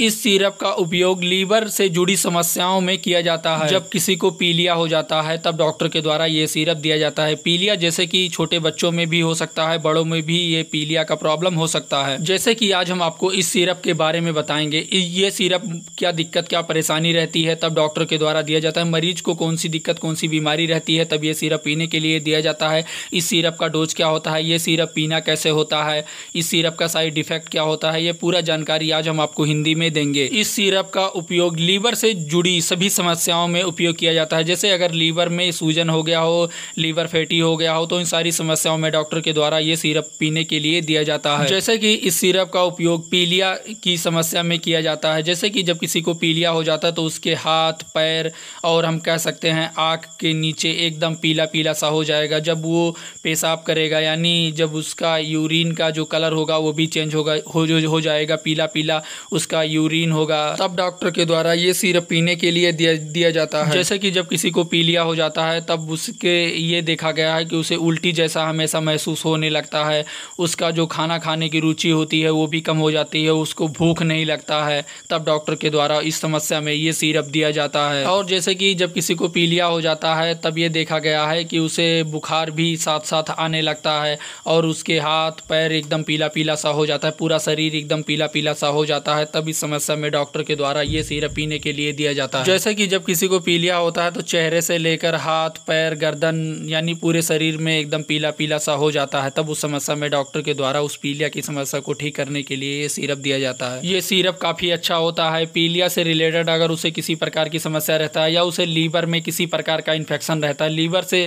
इस सिरप का उपयोग लीवर से जुड़ी समस्याओं में किया जाता है जब किसी को पीलिया हो जाता है तब डॉक्टर के द्वारा ये सिरप दिया जाता है पीलिया जैसे कि छोटे बच्चों में भी हो सकता है बड़ों में भी ये पीलिया का प्रॉब्लम हो सकता है जैसे कि आज हम आपको इस सिरप के बारे में बताएंगे ये सिरप क्या दिक्कत क्या परेशानी रहती है तब डॉक्टर के द्वारा दिया जाता है मरीज को कौन सी दिक्कत कौन सी बीमारी रहती है तब ये सिरप पीने के लिए दिया जाता है इस सिरप का डोज क्या होता है ये सिरप पीना कैसे होता है इस सिरप का साइड इफेक्ट क्या होता है ये पूरा जानकारी आज हम आपको हिंदी में में देंगे इस सिरप का उपयोग लीवर से जुड़ी सभी समस्याओं में उपयोग किया जाता है जैसे अगर लीवर में सूजन हो गया हो लीवर फैटी हो गया हो तो इन सारी समस्याओं में डॉक्टर के द्वारा ये सिरप पीने के लिए दिया जाता है जैसे कि इस सिरप का उपयोग पीलिया की समस्या में किया जाता है जैसे कि जब किसी को पीलिया हो जाता है तो उसके हाथ पैर और हम कह सकते हैं आँख के नीचे एकदम पीला पीला सा हो जाएगा जब वो पेशाब करेगा यानी जब उसका यूरिन का जो कलर होगा वो भी चेंज होगा हो जाएगा पीला पीला उसका यूरिन होगा तब डॉक्टर के द्वारा ये सिरप पीने के लिए दिया दिया जाता है जैसे कि जब किसी को पीलिया हो जाता है तब उसके ये देखा गया है कि उसे उल्टी जैसा हमेशा महसूस होने लगता है उसका जो खाना खाने की रुचि होती है वो भी कम हो जाती है उसको भूख नहीं लगता है तब डॉक्टर के द्वारा इस समस्या में ये सीरप दिया जाता है और जैसे कि जब किसी को पीलिया हो जाता है तब ये देखा गया है कि उसे बुखार भी साथ साथ आने लगता है और उसके हाथ पैर एकदम पीला पीला सा हो जाता है पूरा शरीर एकदम पीला पीला सा हो जाता है तब इस समस्या में डॉक्टर के द्वारा ये सिरप पीने के लिए दिया जाता है जैसे कि जब किसी को पीलिया होता है तो चेहरे से लेकर हाथ पैर गर्दन यानी पूरे शरीर में एकदम पीला पीला सा हो जाता है तब उस समस्या में डॉक्टर के द्वारा उस पीलिया की समस्या को ठीक करने के लिए ये सिरप दिया जाता है ये सिरप काफ़ी अच्छा होता है पीलिया से रिलेटेड अगर उसे किसी प्रकार की समस्या रहता है या उसे लीवर में किसी प्रकार का इन्फेक्शन रहता है लीवर से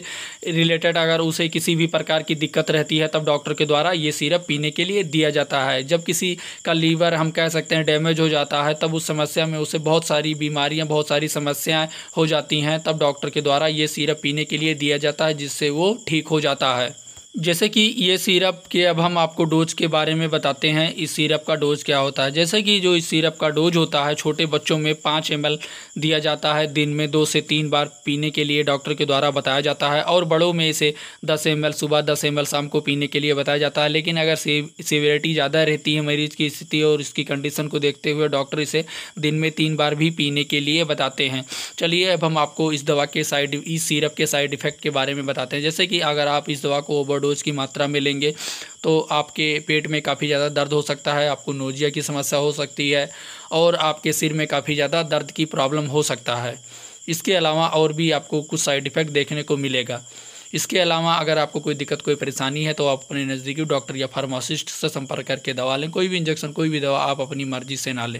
रिलेटेड अगर उसे किसी भी प्रकार की दिक्कत रहती है तब डॉक्टर के द्वारा ये सिरप पीने के लिए दिया जाता है जब किसी का लीवर हम कह सकते हैं डैमेज हो जाता है तब उस समस्या में उसे बहुत सारी बीमारियाँ बहुत सारी समस्याएँ हो जाती हैं तब डॉक्टर के द्वारा ये सीरप पीने के लिए दिया जाता है जिससे वो ठीक हो जाता है जैसे कि ये सिरप के अब हम आपको डोज के बारे में बताते हैं इस सिरप का डोज क्या होता है जैसे कि जो इस सिरप का डोज होता है छोटे बच्चों में पाँच एम दिया जाता है दिन में दो से तीन बार पीने के लिए डॉक्टर के द्वारा बताया जाता है और बड़ों में इसे दस एम सुबह दस एम शाम को पीने के लिए बताया जाता है लेकिन अगर सीवियरिटी ज़्यादा रहती है मरीज की स्थिति और इसकी कंडीशन को देखते हुए डॉक्टर इसे दिन में तीन बार भी पीने के लिए बताते हैं चलिए अब हम आपको इस दवा के साइड इस सीरप के साइड इफ़ेक्ट के बारे में बताते हैं जैसे कि अगर आप इस दवा को ओवर डोज की मात्रा में लेंगे तो आपके पेट में काफ़ी ज़्यादा दर्द हो सकता है आपको नोजिया की समस्या हो सकती है और आपके सिर में काफ़ी ज़्यादा दर्द की प्रॉब्लम हो सकता है इसके अलावा और भी आपको कुछ साइड इफ़ेक्ट देखने को मिलेगा इसके अलावा अगर आपको कोई दिक्कत कोई परेशानी है तो आप अपने नज़दीकी डॉक्टर या फार्मासिस्ट से संपर्क करके दवा लें कोई भी इंजेक्शन कोई भी दवा आप अपनी मर्जी से ना लें